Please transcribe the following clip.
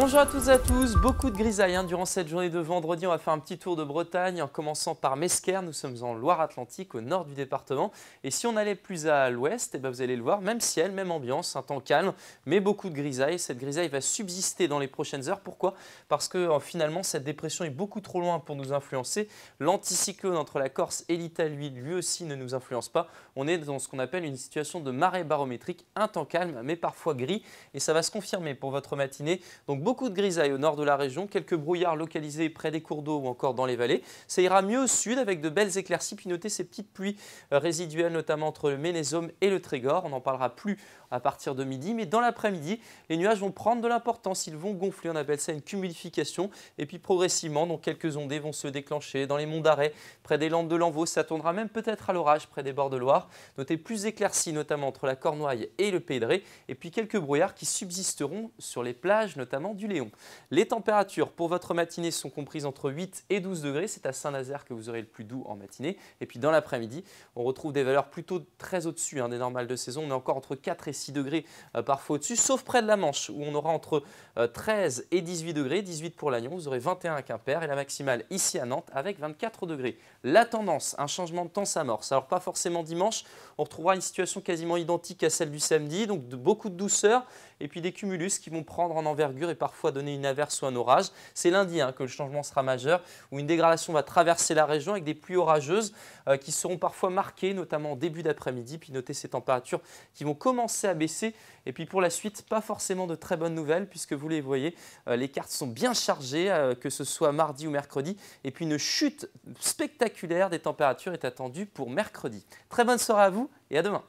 Bonjour à toutes et à tous, beaucoup de grisailles hein. durant cette journée de vendredi. On va faire un petit tour de Bretagne en commençant par Mesquer. Nous sommes en Loire-Atlantique, au nord du département. Et si on allait plus à l'ouest, eh ben, vous allez le voir, même ciel, même ambiance, un temps calme, mais beaucoup de grisailles. Cette grisaille va subsister dans les prochaines heures. Pourquoi Parce que euh, finalement, cette dépression est beaucoup trop loin pour nous influencer. L'anticyclone entre la Corse et l'Italie, lui aussi, ne nous influence pas. On est dans ce qu'on appelle une situation de marée barométrique, un temps calme, mais parfois gris. Et ça va se confirmer pour votre matinée. Donc, beaucoup de grisailles au nord de la région, quelques brouillards localisés près des cours d'eau ou encore dans les vallées. Ça ira mieux au sud avec de belles éclaircies, puis notez ces petites pluies euh, résiduelles, notamment entre le Ménézome et le Trégor. On n'en parlera plus à partir de midi, mais dans l'après-midi, les nuages vont prendre de l'importance, ils vont gonfler, on appelle ça une cumulification, et puis progressivement, donc quelques ondées vont se déclencher dans les monts d'arrêt, près des Landes de l'Envaux, ça tournera même peut-être à l'orage près des bords de Loire. Notez plus éclaircies, notamment entre la Cornouaille et le Pédré, et puis quelques brouillards qui subsisteront sur les plages, notamment du Léon. Les températures pour votre matinée sont comprises entre 8 et 12 degrés. C'est à Saint-Nazaire que vous aurez le plus doux en matinée. Et puis dans l'après-midi, on retrouve des valeurs plutôt très au-dessus hein, des normales de saison. On est encore entre 4 et 6 degrés euh, parfois au-dessus, sauf près de la Manche où on aura entre 13 euh, et 18 degrés. 18 pour Lannion, vous aurez 21 à Quimper et la maximale ici à Nantes avec 24 degrés. La tendance, un changement de temps s'amorce. Alors pas forcément dimanche, on retrouvera une situation quasiment identique à celle du samedi, donc beaucoup de douceur et puis des cumulus qui vont prendre en envergure et parfois donner une averse ou un orage. C'est lundi hein, que le changement sera majeur, où une dégradation va traverser la région avec des pluies orageuses euh, qui seront parfois marquées, notamment début d'après-midi. Puis notez ces températures qui vont commencer à baisser. Et puis pour la suite, pas forcément de très bonnes nouvelles, puisque vous les voyez, euh, les cartes sont bien chargées, euh, que ce soit mardi ou mercredi. Et puis une chute spectaculaire des températures est attendue pour mercredi. Très bonne soirée à vous et à demain.